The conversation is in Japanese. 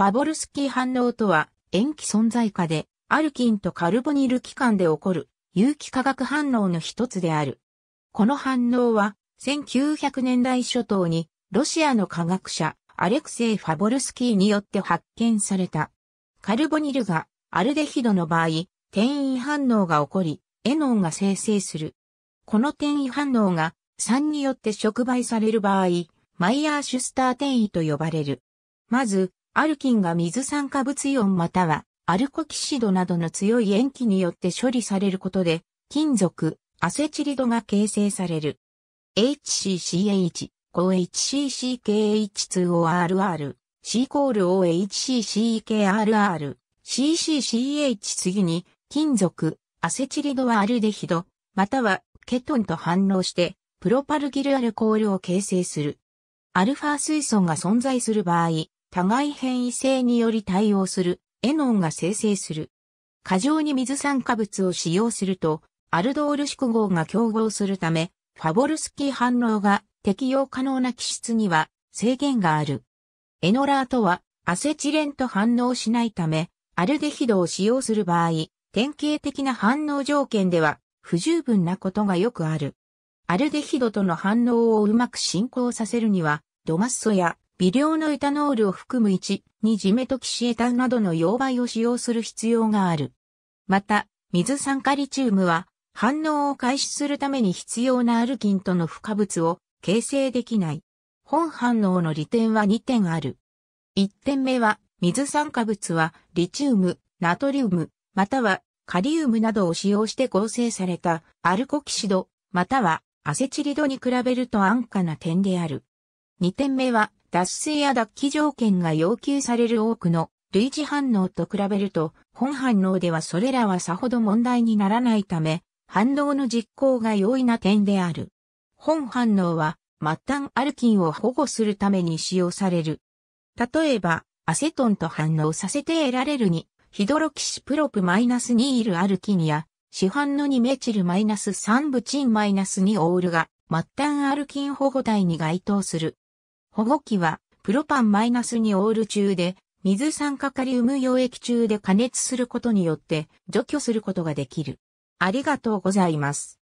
ファボルスキー反応とは、塩基存在化で、アルキンとカルボニル機関で起こる、有機化学反応の一つである。この反応は、1900年代初頭に、ロシアの科学者、アレクセイ・ファボルスキーによって発見された。カルボニルが、アルデヒドの場合、転移反応が起こり、エノンが生成する。この転移反応が、酸によって触媒される場合、マイヤー・シュスター転移と呼ばれる。まず、アルキンが水酸化物イオンまたはアルコキシドなどの強い塩基によって処理されることで、金属、アセチリドが形成される。HCCH、HCCKH2ORR、C コール OHCCKRR、CCCH 次に、金属、アセチリドはアルデヒド、またはケトンと反応して、プロパルギルアルコールを形成する。アルファ水素が存在する場合、互い変異性により対応する、エノンが生成する。過剰に水酸化物を使用すると、アルドール縮合が競合するため、ファボルスキー反応が適用可能な気質には制限がある。エノラーとはアセチレンと反応しないため、アルデヒドを使用する場合、典型的な反応条件では不十分なことがよくある。アルデヒドとの反応をうまく進行させるには、ドマッソや微量のエタノールを含む1、2ジメトキシエタなどの溶媒を使用する必要がある。また、水酸化リチウムは反応を開始するために必要なアルキンとの付加物を形成できない。本反応の利点は2点ある。1点目は、水酸化物はリチウム、ナトリウム、またはカリウムなどを使用して合成されたアルコキシド、またはアセチリドに比べると安価な点である。2点目は、脱水や脱気条件が要求される多くの類似反応と比べると、本反応ではそれらはさほど問題にならないため、反応の実行が容易な点である。本反応は、末端アルキンを保護するために使用される。例えば、アセトンと反応させて得られるに、ヒドロキシプロプ -2 イルアルキンや、市販の2メチル -3 ブチン -2 オールが、末端アルキン保護体に該当する。保護器は、プロパンマイナスにオール中で、水酸化カリウム溶液中で加熱することによって除去することができる。ありがとうございます。